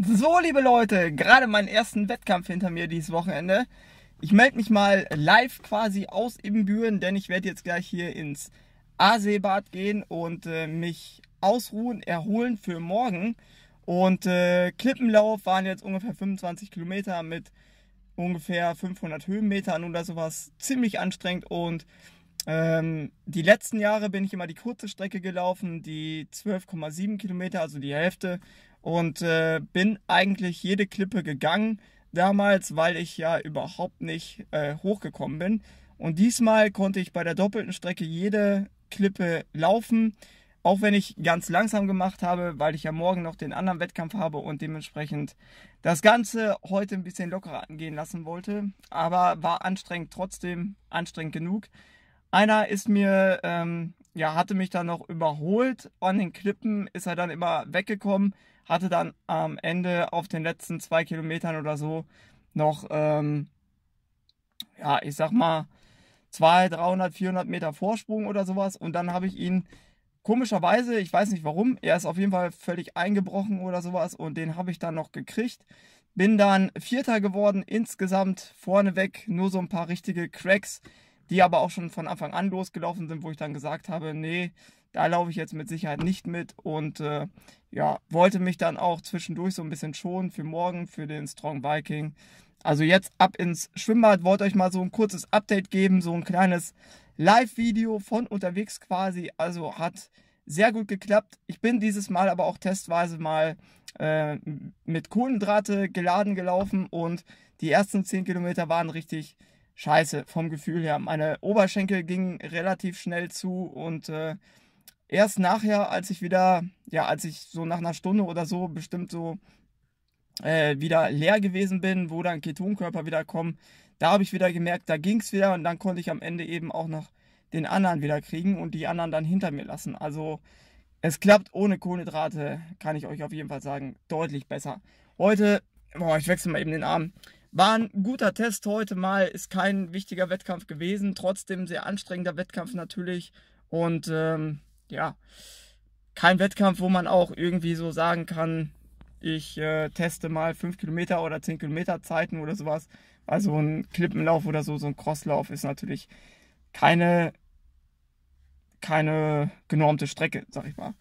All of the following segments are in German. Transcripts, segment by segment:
So, liebe Leute, gerade meinen ersten Wettkampf hinter mir dieses Wochenende. Ich melde mich mal live quasi aus Ibbenbüren, denn ich werde jetzt gleich hier ins Aasebad gehen und äh, mich ausruhen, erholen für morgen. Und äh, Klippenlauf waren jetzt ungefähr 25 Kilometer mit ungefähr 500 Höhenmetern oder sowas. Ziemlich anstrengend und ähm, die letzten Jahre bin ich immer die kurze Strecke gelaufen, die 12,7 Kilometer, also die Hälfte und äh, bin eigentlich jede Klippe gegangen damals, weil ich ja überhaupt nicht äh, hochgekommen bin. Und diesmal konnte ich bei der doppelten Strecke jede Klippe laufen, auch wenn ich ganz langsam gemacht habe, weil ich ja morgen noch den anderen Wettkampf habe und dementsprechend das Ganze heute ein bisschen lockerer angehen lassen wollte. Aber war anstrengend trotzdem, anstrengend genug. Einer ist mir, ähm, ja, hatte mich dann noch überholt an den Klippen, ist er dann immer weggekommen hatte dann am Ende auf den letzten zwei Kilometern oder so noch, ähm, ja, ich sag mal, 200, 300, 400 Meter Vorsprung oder sowas. Und dann habe ich ihn komischerweise, ich weiß nicht warum, er ist auf jeden Fall völlig eingebrochen oder sowas. Und den habe ich dann noch gekriegt. Bin dann Vierter geworden insgesamt vorneweg, nur so ein paar richtige Cracks die aber auch schon von Anfang an losgelaufen sind, wo ich dann gesagt habe, nee, da laufe ich jetzt mit Sicherheit nicht mit und äh, ja, wollte mich dann auch zwischendurch so ein bisschen schonen für morgen, für den Strong Viking. Also jetzt ab ins Schwimmbad, wollte euch mal so ein kurzes Update geben, so ein kleines Live-Video von unterwegs quasi. Also hat sehr gut geklappt. Ich bin dieses Mal aber auch testweise mal äh, mit Kohlenhydrate geladen gelaufen und die ersten 10 Kilometer waren richtig scheiße vom Gefühl her. Meine Oberschenkel gingen relativ schnell zu und äh, erst nachher, als ich wieder, ja, als ich so nach einer Stunde oder so bestimmt so äh, wieder leer gewesen bin, wo dann Ketonkörper wieder kommen, da habe ich wieder gemerkt, da ging es wieder und dann konnte ich am Ende eben auch noch den anderen wieder kriegen und die anderen dann hinter mir lassen. Also es klappt ohne Kohlenhydrate, kann ich euch auf jeden Fall sagen, deutlich besser. Heute, boah, ich wechsle mal eben den Arm. War ein guter Test heute mal, ist kein wichtiger Wettkampf gewesen, trotzdem sehr anstrengender Wettkampf natürlich. Und ähm, ja, kein Wettkampf, wo man auch irgendwie so sagen kann, ich äh, teste mal 5 Kilometer oder 10 Kilometer Zeiten oder sowas. Also ein Klippenlauf oder so, so ein Crosslauf ist natürlich keine, keine genormte Strecke, sag ich mal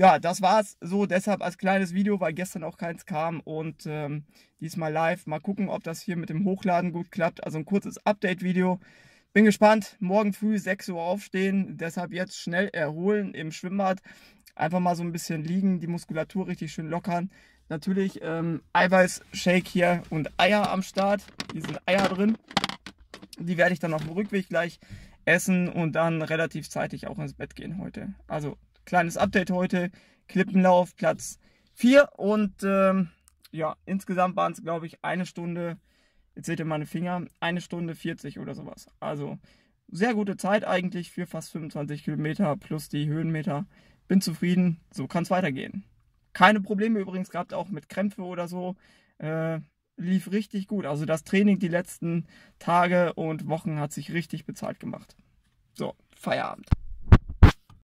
ja, das war's so deshalb als kleines Video, weil gestern auch keins kam und ähm, diesmal live. Mal gucken, ob das hier mit dem Hochladen gut klappt. Also ein kurzes Update-Video. Bin gespannt. Morgen früh 6 Uhr aufstehen, deshalb jetzt schnell erholen im Schwimmbad. Einfach mal so ein bisschen liegen, die Muskulatur richtig schön lockern. Natürlich ähm, Eiweiß-Shake hier und Eier am Start. Hier sind Eier drin. Die werde ich dann auf dem Rückweg gleich essen und dann relativ zeitig auch ins Bett gehen heute. Also kleines Update heute. Klippenlauf, Platz 4. Und ähm, ja, insgesamt waren es, glaube ich, eine Stunde, jetzt seht ihr meine Finger, eine Stunde 40 oder sowas. Also sehr gute Zeit eigentlich für fast 25 Kilometer plus die Höhenmeter. Bin zufrieden, so kann es weitergehen. Keine Probleme übrigens gehabt, auch mit Krämpfe oder so. Äh, lief richtig gut. Also das Training die letzten Tage und Wochen hat sich richtig bezahlt gemacht. So, Feierabend.